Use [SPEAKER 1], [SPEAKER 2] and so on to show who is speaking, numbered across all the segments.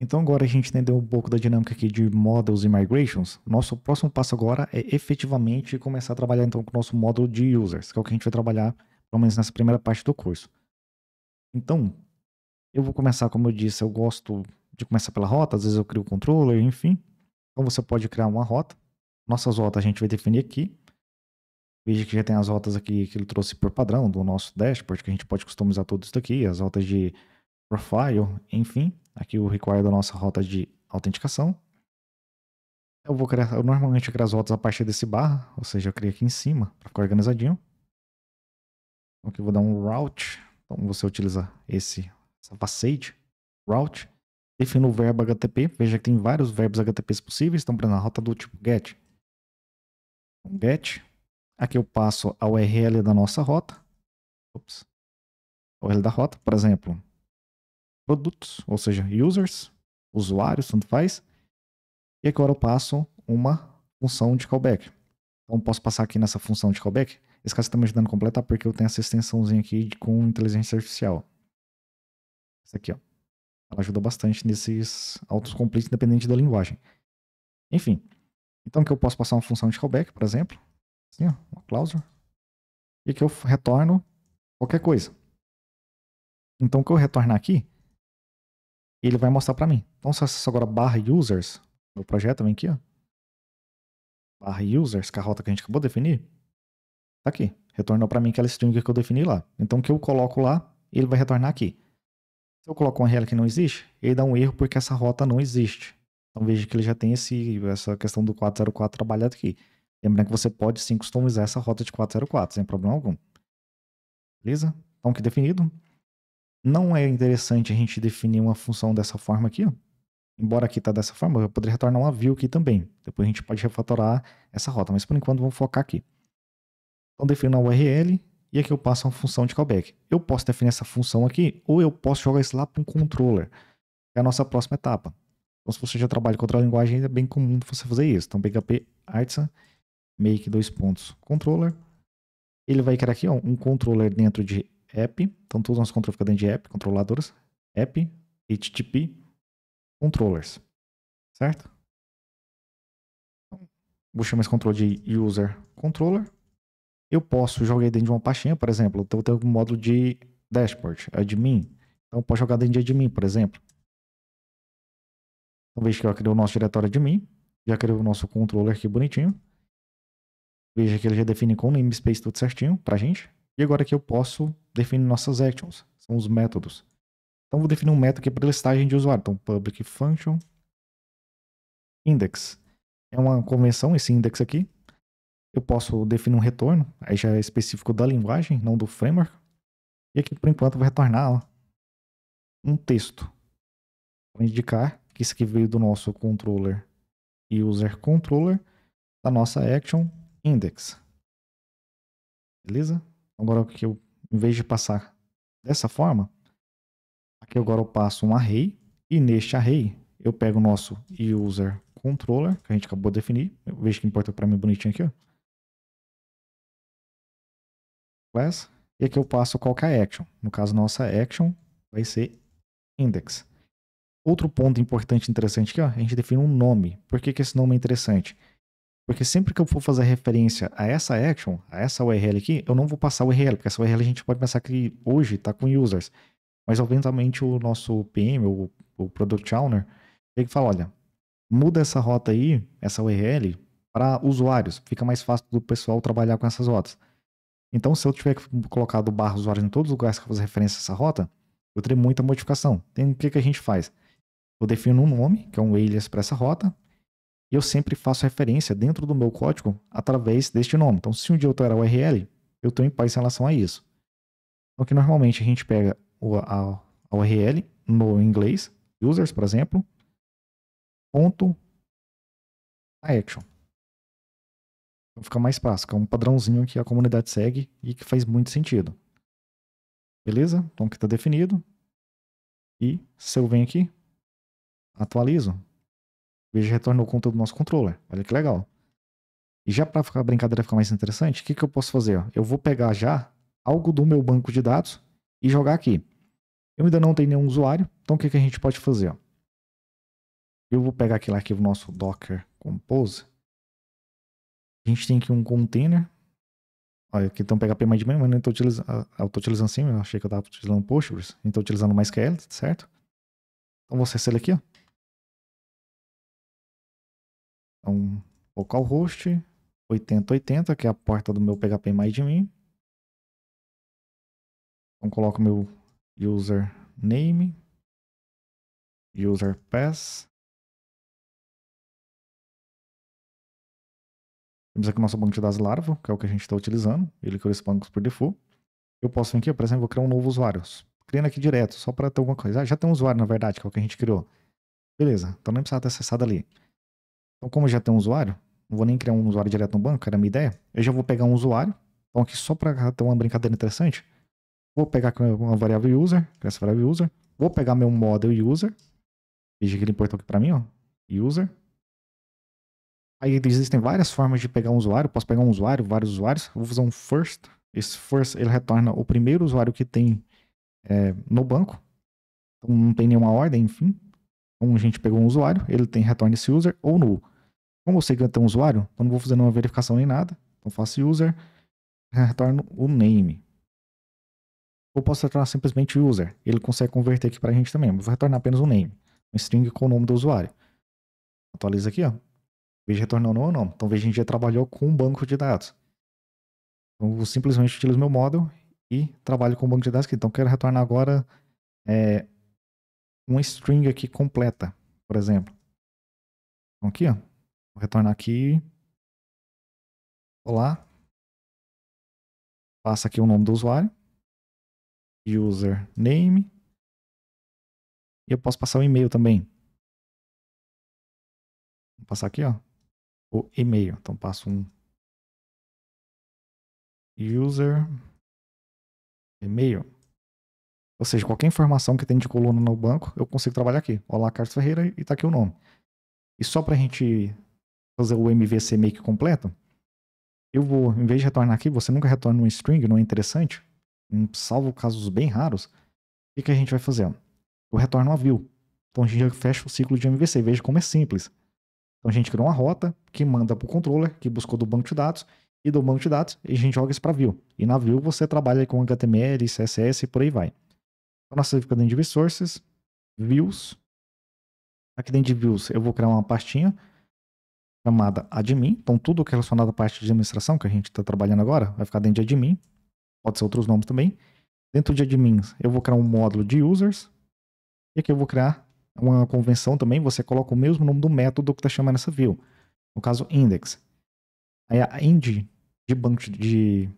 [SPEAKER 1] Então agora a gente entendeu um pouco da dinâmica aqui de models e migrations. Nosso próximo passo agora é efetivamente começar a trabalhar então com o nosso módulo de users, que é o que a gente vai trabalhar pelo menos nessa primeira parte do curso. Então, eu vou começar, como eu disse, eu gosto de começar pela rota, às vezes eu crio o controller, enfim. Então você pode criar uma rota. Nossas rotas a gente vai definir aqui. Veja que já tem as rotas aqui que ele trouxe por padrão do nosso dashboard, que a gente pode customizar tudo isso aqui, as rotas de profile, enfim. Aqui o require da nossa rota de autenticação. Eu vou criar, eu normalmente crio as rotas a partir desse barra, ou seja, eu criei aqui em cima para ficar organizadinho. aqui eu vou dar um route, então você utiliza esse, essa route. Defino o verbo HTTP, veja que tem vários verbos HTTP possíveis, então para na rota do tipo get. Então, get, aqui eu passo a URL da nossa rota.
[SPEAKER 2] Ops. A URL da rota, por exemplo, produtos, ou seja, users,
[SPEAKER 1] usuários, tanto faz. E agora eu passo uma função de callback. Então posso passar aqui nessa função de callback. Esse caso está me ajudando a completar porque eu tenho essa extensãozinha aqui com inteligência artificial. Essa aqui, ó. Ela ajuda bastante nesses autocomplete independente da linguagem. Enfim. Então que eu posso passar uma função de callback, por exemplo. Assim, ó, uma cláusula. E que eu retorno
[SPEAKER 2] qualquer coisa. Então o que eu retornar aqui e ele vai mostrar
[SPEAKER 1] para mim. Então, se eu acesso agora barra users, meu projeto vem aqui, ó. Barra users, é rota que a gente acabou de definir. Tá aqui. Retornou para mim aquela string que eu defini lá. Então, o que eu coloco lá, ele vai retornar aqui. Se eu coloco uma rela que não existe, ele dá um erro porque essa rota não existe. Então veja que ele já tem esse, essa questão do 404 trabalhado aqui. Lembrando que você pode sim customizar essa rota de 404, sem problema algum. Beleza? Então aqui definido. Não é interessante a gente definir uma função dessa forma aqui, ó. Embora aqui está dessa forma, eu poderia retornar uma view aqui também. Depois a gente pode refatorar essa rota, mas por enquanto vamos focar aqui. Então defino a URL e aqui eu passo uma função de callback. Eu posso definir essa função aqui ou eu posso jogar isso lá para um controller, que é a nossa próxima etapa. Então se você já trabalha com outra linguagem, é bem comum você fazer isso. Então PHP artisan make dois pontos controller. Ele vai criar aqui ó, um controller dentro de app, então todos os nossos controles ficam dentro de app, controladores, app, HTTP,
[SPEAKER 2] controllers, certo? Então, vou chamar
[SPEAKER 1] esse controle de user controller. Eu posso jogar dentro de uma pastinha, por exemplo, então eu tenho um módulo de dashboard, admin, então eu posso jogar dentro de admin, por exemplo. Então veja que eu criei o nosso diretório admin, já criei o nosso controller aqui bonitinho. Veja que ele já define com o namespace tudo certinho pra gente. E agora que eu posso definir nossas actions, são os métodos. Então vou definir um método aqui para listagem de usuário. Então public function index. É uma convenção esse index aqui. Eu posso definir um retorno, aí já é específico da linguagem, não do framework. E aqui por enquanto vai retornar um texto. Vou indicar que isso aqui veio do nosso controller user controller da nossa action index. Beleza? Agora que eu, em vez de passar dessa forma, aqui agora eu passo um array e neste array eu pego o nosso user controller que a gente acabou de definir. veja que importa para
[SPEAKER 2] mim bonitinho aqui, ó. Class. E aqui eu passo
[SPEAKER 1] qual que é a action. No caso, nossa action vai ser index. Outro ponto importante e interessante aqui, ó, a gente define um nome. Por que, que esse nome é interessante? Porque sempre que eu for fazer referência a essa action, a essa URL aqui, eu não vou passar o URL, porque essa URL a gente pode pensar que hoje está com users. Mas eventualmente o nosso PM, o, o Product Owner, ele fala, olha, muda essa rota aí, essa URL, para usuários. Fica mais fácil do pessoal trabalhar com essas rotas. Então, se eu tiver colocado barra usuário em todos os lugares que eu fazer referência a essa rota, eu terei muita modificação. Então, o que, que a gente faz? Eu defino um nome, que é um alias para essa rota, eu sempre faço referência dentro do meu código através deste nome. Então, se um dia eu alterar o URL, eu estou em paz em relação a isso. Então, que normalmente a gente pega a, a URL no inglês, users, por
[SPEAKER 2] exemplo, ponto action.
[SPEAKER 1] Então fica mais fácil, é um padrãozinho que a comunidade segue e que faz muito sentido. Beleza? Então que está definido. E se eu venho aqui, atualizo. Veja retorna o conteúdo do nosso controller. Olha que legal. E já para a brincadeira ficar mais interessante, o que, que eu posso fazer? Eu vou pegar já algo do meu banco de dados e jogar aqui. Eu ainda não tenho nenhum usuário, então o que, que a gente pode fazer? Eu vou pegar aquele arquivo nosso docker compose. A gente tem aqui um container. Olha, aqui então pegar PHP mas não ah, estou utilizando. Eu estou utilizando sim, eu achei que eu estava utilizando Postgres. Então estou utilizando mais SQL, certo? Então vou acessar ele
[SPEAKER 2] aqui, ó. Então, localhost 8080, que é a porta do meu PHP mais de mim. Então, coloco meu user name, user pass.
[SPEAKER 1] Temos aqui o nosso banco de dados larvo que é o que a gente está utilizando. Ele criou esse banco por default. Eu posso vir aqui, por exemplo, vou criar um novo usuário. Criando aqui direto, só para ter alguma coisa. Ah, já tem um usuário, na verdade, que é o que a gente criou. Beleza, então nem precisa ter acessado ali. Então, como eu já tenho um usuário, não vou nem criar um usuário direto no banco, era a minha ideia. Eu já vou pegar um usuário. Então, aqui só para ter uma brincadeira interessante, vou pegar uma variável user, essa variável user, vou pegar meu model user, veja que ele importou aqui para mim, ó, user. Aí existem várias formas de pegar um usuário, posso pegar um usuário, vários usuários, vou fazer um first, esse first ele retorna o primeiro usuário que tem é, no banco, então não tem nenhuma ordem, enfim. Então a gente pegou um usuário, ele tem retorna esse user ou null. Como eu sei que eu tenho um usuário, então não vou fazer nenhuma verificação nem nada. Então faço user, retorno o name. Ou posso retornar simplesmente user. Ele consegue converter aqui para a gente também. Mas vou retornar apenas um name. Um string com o nome do usuário. Atualiza aqui, ó. Veja retornou ou não. É então veja, a gente já trabalhou com um banco de dados. Então eu simplesmente utilizo meu model e trabalho com o banco de dados aqui. Então quero retornar agora é, um string aqui completa, por exemplo. Então aqui, ó. Vou retornar aqui.
[SPEAKER 2] Olá. Passa aqui o nome do usuário. user name, E eu posso passar o e-mail também. Vou passar aqui, ó. O e-mail. Então passo um user
[SPEAKER 1] e-mail. Ou seja, qualquer informação que tem de coluna no banco, eu consigo trabalhar aqui. Olá, Carlos Ferreira, e está aqui o nome. E só para a gente fazer o MVC make completo, eu vou, em vez de retornar aqui, você nunca retorna um string, não é interessante? Hum, salvo casos bem raros. O que, que a gente vai fazer? Eu retorno a view. Então a gente já fecha o ciclo de MVC. Veja como é simples. Então a gente criou uma rota que manda para o controller, que buscou do banco de dados, e do banco de dados, e a gente joga isso para view. E na view você trabalha com HTML, CSS e por aí vai. Então nossa fica dentro de resources, views. Aqui dentro de views eu vou criar uma pastinha chamada admin. Então, tudo que é relacionado à parte de administração que a gente está trabalhando agora vai ficar dentro de admin. Pode ser outros nomes também. Dentro de admins, eu vou criar um módulo de users. E aqui eu vou criar uma convenção também. Você coloca o mesmo nome do método que está chamando essa view. No caso, index. Aí a end de banco de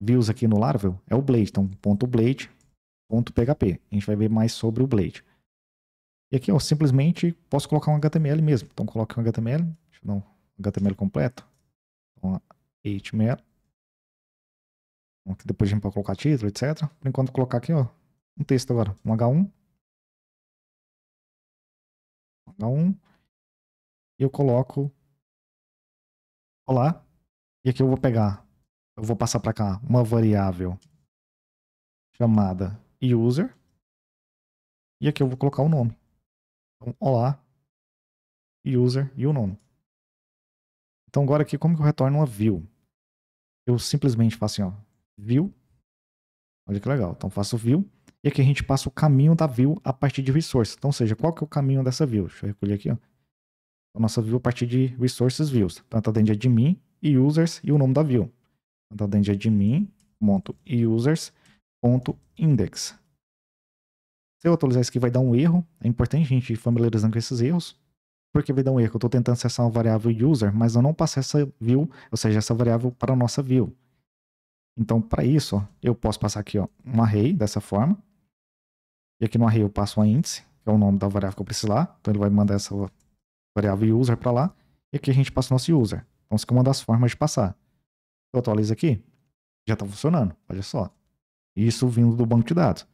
[SPEAKER 1] views aqui no Laravel é o blade. Então, ponto .blade, ponto .php. A gente vai ver mais sobre o blade. E aqui, eu simplesmente posso colocar um HTML mesmo. Então, coloque um HTML. Deixa eu dar um HTML completo. Então, HTML. aqui depois a gente pode colocar título, etc.
[SPEAKER 2] Por enquanto, vou colocar aqui, ó, um texto agora. Um H1. H1. E eu coloco. Olá. E aqui eu vou pegar. Eu vou passar para cá uma variável chamada user. E aqui eu vou colocar o nome. Então, olá, user e o nome. Então agora aqui, como que eu retorno
[SPEAKER 1] uma view? Eu simplesmente faço assim, ó, view. Olha que legal. Então faço view. E aqui a gente passa o caminho da view a partir de resource. Então, ou seja, qual que é o caminho dessa view? Deixa eu recolher aqui, ó. A nossa view a partir de resources views. Então, tá dentro de admin e users e o nome da view. Então, tá dentro de admin, monto users, ponto index. Se eu atualizar isso aqui vai dar um erro. É importante a gente ir familiarizando com esses erros. Porque vai dar é um erro. Eu estou tentando acessar uma variável user, mas eu não passei essa view, ou seja, essa variável para a nossa view. Então, para isso, eu posso passar aqui ó, um array dessa forma. E aqui no array eu passo um índice, que é o nome da variável que eu preciso lá. Então, ele vai mandar essa variável user para lá. E aqui a gente passa o nosso user. Então, isso é uma das formas de passar. Eu atualizo aqui, já está funcionando, olha só. Isso vindo do banco de dados.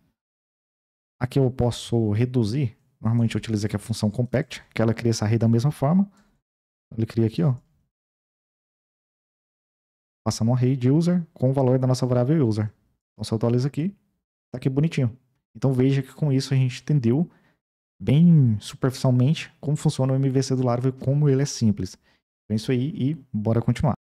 [SPEAKER 1] Aqui eu posso reduzir Normalmente eu utilizo aqui a função compact, que ela cria essa rede da mesma forma. Ele cria aqui, ó. Passa uma rede user com o valor da nossa variável user. Então se eu atualizo aqui, tá aqui bonitinho. Então veja que com isso a gente entendeu bem superficialmente como funciona o MVC do Laravel, e como ele é simples. Então é isso aí e bora continuar.